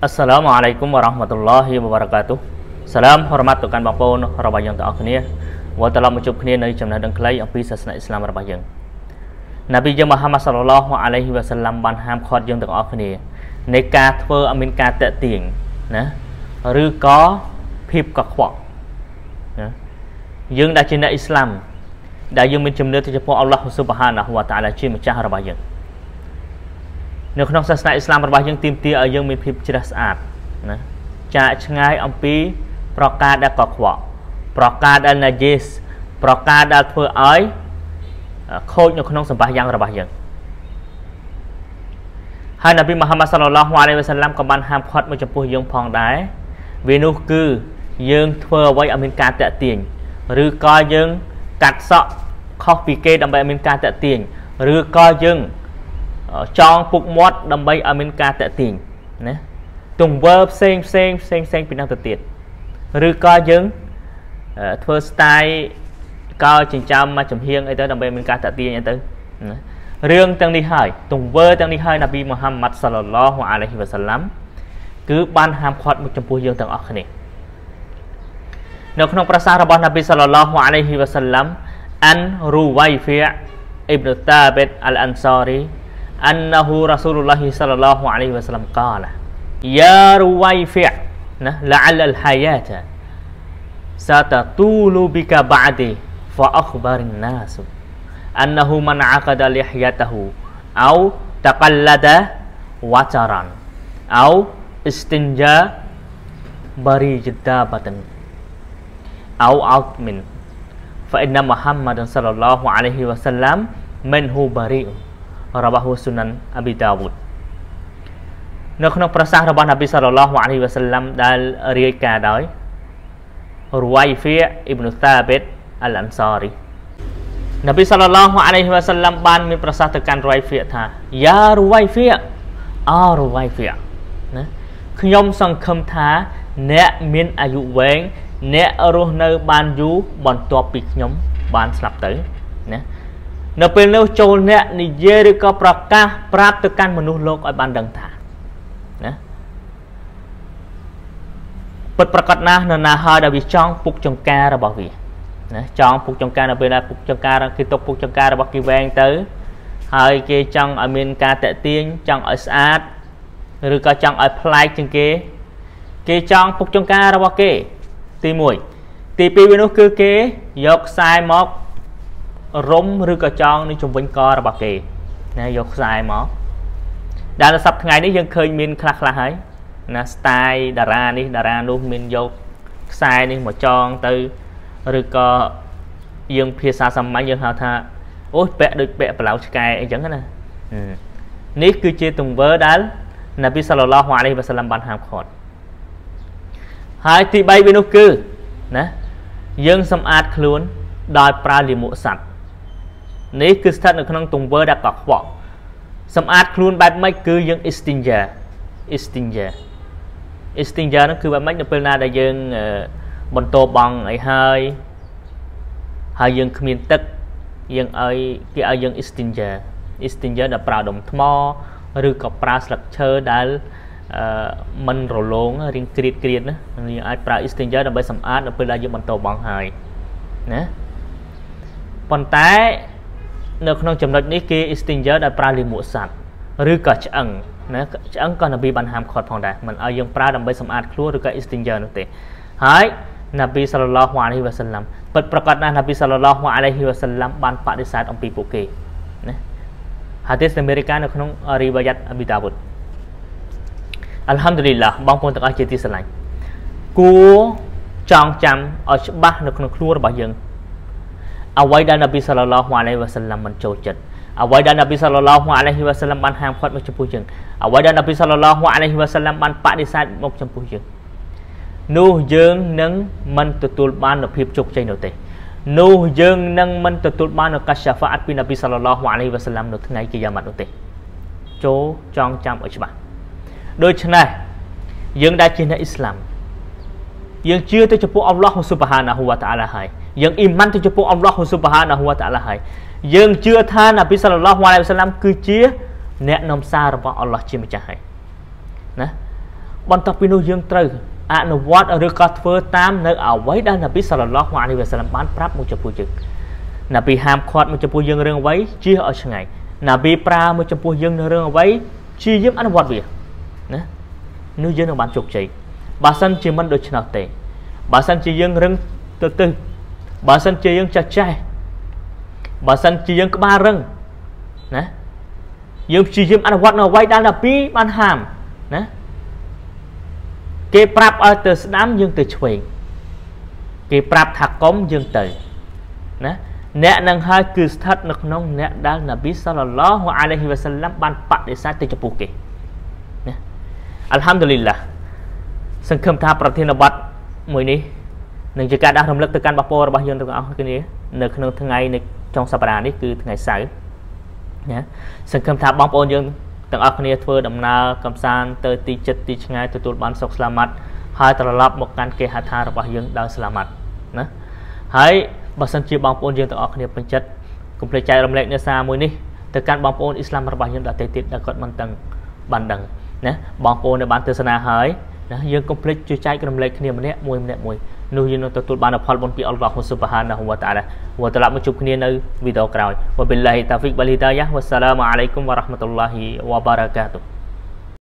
Assalamualaikum warahmatullahi wabarakatuh សឡាមហរមត្តទៅកាន់បងប្អូនរបស់យើងទាំងអស់គ្នាវត្តត្រឡប់មកជួបគ្នានៅចំណេះដឹងខ្លីអំពីសាសនាអ៊ីស្លាមរបស់យើងណាប៊ីយើងមូហាម៉ាត់សល្លឡោះអាឡៃហ៊ីវ៉ាសាឡាំបានហាមឃាត់យើងទាំងអស់គ្នានៃការធ្វើឲ្យមានការតាក់ទាញណាឬក៏ភាពកខ្វក់ណាយើងដែលជាអ្នកអ៊ីស្លាម ដែលយើងមានជំនឿទៅចំពោះអល់ឡោះស៊ុបហានវតាអាឡាជាម្ចាស់របស់យើងនៅក្នុងសាសនាអ៊ីស្លាមរបស់យើងទាមទារឲ្យយើងមានភាពជ្រះស្អាតណាចាកឆ្ងាយអំពីប្រការដែលកខ្វក់ប្រការដែលណាយេសប្រការដែលធ្វើឲ្យខូចនៅក្នុងសម្បះយ៉ាងរបស់យើងហើយនប៊ីមូហាម៉ាត់សល្លឡោះអាឡៃវ៉ាសាឡាំក៏បានហាមឃាត់មកចំពោះយើងផងដែរវានោះគឺយើងធ្វើអ្វីឲ្យមានការតាក់ទាញឬក៏យើងកាត់សក់ខុសពីគេដើម្បីឲ្យមានការតាក់ទាញឬក៏យើងចងពុកមាត់ដើម្បីឲ្យមានការតាក់ទាញណាទង្វើផ្សេងផ្សេងផ្សេងផ្សេងពីនោះទៅទៀតឬក៏យើងធ្វើ style កោចិញ្ចើមមកចំហៀងអីទៅដើម្បីមានការតាក់ទាញអីទៅណារឿងទាំងនេះហើយទង្វើទាំងនេះហើយនប៊ីមូហាម៉ាត់សាឡឡោះអាឡៃហ៊ីវ៉ាសាឡាំគឺបានហាមឃាត់មកចំពោះយើងទាំងអស់គ្នានៅក្នុងប្រសាសន៍របស់នប៊ីសាឡឡោះអាឡៃហ៊ីវ៉ាសាឡាំអានរូវៃហ្វៀអ៊ីប្នូតាបិតអលអានសារី أنه رسول الله صلى الله عليه وسلم قال يا رويفع لعل الحياة ستطول بك بعدي فأخبر الناس أنه من عقد لحيته أو تقلد وترا أو استنجى بريج دابة أو عظم فإن محمد صلى الله عليه وسلم منه بريء របស់ហ៊ូស៊ុននអប៊ីដាវូតនៅក្នុងប្រសាសន៍របស់នប៊ីសាឡឡោះអាឡៃវ៉ាសាឡាំដែលរាយការណ៍ដោយរវ៉ៃហ្វៀអ៊ីប្នុសាបេតអលអាន់សារីនប៊ីសាឡឡោះអាឡៃវ៉ាសាឡាំបាន មានប្រសាសន៍ទៅកាន់រវ៉ៃហ្វៀថាយ៉ារវ៉ៃហ្វៀអរវ៉ៃហ្វៀណាខ្ញុំសង្ឃឹមថា អ្នកមានអាយុវែងអ្នករស់នៅ បានយូរបន្ទាប់ពីខ្ញុំបានស្លាប់ទៅណានៅពេលនោះចូលអ្នកនិយាយឬក៏ប្រកាសប្រាប់ទៅកាន់មនុស្សលោកឲ្យបានដឹងថាណាពិតប្រកបណាស់នៅណាហើយដែលវាចង់ពុកចង្ការរបស់វាណាចង់ពុកចង្ការនៅពេលដែលពុកចង្ការគេຕົកពុកចង្ការរបស់គេវែងទៅហើយគេចង់ឲ្យមានការតេទៀងចង់ឲ្យស្អាតឬក៏ចង់ឲ្យប្លែកជាងគេ គេចង់ពុកចង្ការរបស់គេទី1ទី2វានោះគឺគេយកខ្សែមករុំឬក៏ចောင်းនឹងជំវិញករបស់គេណាយកខ្សែមកដែលសប្តាហ៍នេះយើងឃើញមានខ្លះខ្លះហើយណាស្ទាយតារានេះ តារានោះមានយកខ្សែនេះមកចង ទៅឬក៏យើងភាសាសាមញ្ញយើងហៅថា អូពាក់ដូចពាក់ប្រឡៅឆ្កែអីចឹងណានេះគឺជាទង្វើដែលនប៊ីសាឡឡោះអាឡៃវ៉ាសាឡាំបានហាមឃាត់ហើយទី3វានោះគឺណាយើងសម្អាតខ្លួនដោយប្រើលាមកសัตว์នេះគឺស្ថិតនៅក្នុងទង្វើដែលកខ្វក់សម្អាតខ្លួនបែបម៉េចគឺយើង extinguisher extinguisher extinguisher នោះគឺបែបម៉េចនៅពេលណាដែលយើងបន្តបងអីហើយហើយយើងគ្មានទឹកយើងឲ្យគេឲ្យយើង extinguisher extinguisher ដែលប្រើដុំថ្មឬក៏ប្រើស្លឹកឈើដែលអឺมันរលោងរៀងក្រៀតក្រៀតណាយើងអាចប្រើ extinguisher ដើម្បីសម្អាតនៅពេលដែលយើងបន្តបងហើយណាប៉ុន្តែនៅក្នុងចំណុចនេះគេ extinguisher ដែលប្រើលាមកសัตว์ឬក៏ឆ្អឹងណាឆ្អឹងក៏នប៊ីបានហាមឃាត់ផងដែរមិនឲ្យយើងប្រើដើម្បី សម្អាតខ្លួនឬក៏ extinguisher នោះទេ ហើយនប៊ីសាឡឡោះអាឡៃហ៊ីវ៉ាសាឡាំពិតប្រាកដណាស់នប៊ីសាឡឡោះអាឡៃហ៊ីវ៉ាសាឡាំបានបដិសេធអំពីពួកគេណាហាឌីសអាមេរិកានៅក្នុងរីវ៉ាយ៉ាត់អាប៊ីដាវុតអัลហាំឌូលីឡាបងប្អូនទាំងអស់ជាទីស្រឡាញ់គួរចងចាំឲ្យច្បាស់នៅក្នុងខ្លួនរបស់យើងអ្វីដែលនប៊ីសាឡឡោះអាឡៃវ៉ាសាឡាមមិនចូលចិត្តអ្វីដែលនប៊ីសាឡឡោះអាឡៃវ៉ាសាឡាមបានហាមឃាត់មកចំពោះយើងអ្វីដែលនប៊ីសាឡឡោះអាឡៃវ៉ាសាឡាមបានបដិសេធមកចំពោះយើងនោះយើងនឹងមិនទទួលបាននូវភាពជោគជ័យនោះទេ នោះយើងនឹងមិនទទួលបាននូវកាសាហ្វាអត់ពីនប៊ីសាឡឡោះអាឡៃវ៉ាសាឡាមនៅថ្ងៃគីយ៉ាម៉ាត់នោះទេចូលចងចាំឲ្យច្បាស់ដូច្នេះយើងដែលជាអ្នកអ៊ីស្លាមយើងជឿទៅចំពោះអល់ឡោះស៊ុបហានាហ៊ូវតាអាឡាហើយយើងអ៊ីម៉ានទៅចំពោះអល់ឡោះស៊ុបហានាហ៊ូវតាអាឡាហើយយើងជឿថានប៊ីសាឡឡោះវ៉ាឡៃវសាឡាមគឺជាអ្នកនាំសាររបស់អល់ឡោះជាម្ចាស់ហើយណាបន្ទាប់ពីនោះយើងត្រូវ អនុវត្តឬក៏ធ្វើតាម នៅ អ្វីដែលនប៊ីសាឡឡោះវ៉ាឡៃវសាឡាមបានប្រាប់មកចំពោះយើងនប៊ីហាមឃាត់មកចំពោះយើងរឿងអ្វីជៀសឲ្យឆ្ងាយនប៊ីប្រាមកចំពោះយើងនៅរឿងអ្វី ជាយើងអនុវត្តវាណានោះយើងនឹងបានជោគជ័យបើសិនជាមិនដូច្នោះទេបើសិនជាយើងរឹងទៅទឹះបើសិនជាយើងចាស់ចាស់បើសិនជាយើងក្បាលរឹងណាយើងព្យាយាមអនុវត្តនៅអ្វីដែលដល់ពីបានហាមណាគេប្រាប់ឲ្យទៅស្ដាំយើងទៅឆ្វេងគេប្រាប់ថាកុំយើងទៅណាអ្នកនឹងហើយគឺស្ថិតនៅក្នុងអ្នកដែលនប៊ីសលឡោះអាឡៃហ៊ីវ៉ាសាឡាំបានបដិសេធទៅចំពោះគេណាអល់ហាំឌូលីឡាសង្ឃឹមថាប្រធានបទមួយនេះនឹងជាការដាស់រំលឹកទៅកាន់បងប្អូនរបស់យើងទាំងអស់គ្នានៅក្នុងថ្ងៃនៃចុងសប្តាហ៍នេះគឺថ្ងៃសៅរ៍ណាសង្ឃឹមថាបងប្អូនយើងទាំងអស់គ្នាធ្វើដំណើរកំសាន្តទៅទីចិត្តទីឆ្ងាយទទួលបានសុខស្លាមាត់ហើយត្រឡប់ មកកាន់គេហដ្ឋានរបស់យើងដោយស្លាមាត់ណាហើយបើសិនជាបងប្អូនយើងទាំងអស់គ្នាពេញចិត្តកុំភ្លេចចែករំលែកនៅសារមួយនេះទៅកាន់បងប្អូនអ៊ីស្លាមរបស់យើងដទៃទៀតដែលគាត់មិនដឹងបានដឹងណាបងប្អូននៅបានទស្សនាហើយណាយើងកុំភ្លេចជួយចែករំលែកគ្នាម្នាក់មួយម្នាក់មួយនោះយើងនឹងទទួលបានផលបុណ្យពីអល់ឡោះស៊ុបហានាហ៊ូវតាអាឡាវត្រឡប់មកជួបគ្នានៅវីដេអូក្រោយវបិលឡាហ៊ីតាហ្វិកវលហ៊ីតាយ៉ាវ៉ាសាឡាមអាឡៃគុំវ៉ារ៉ាហ្មាតុលឡាហ៊ីវ៉ាបារ៉ាកាតុ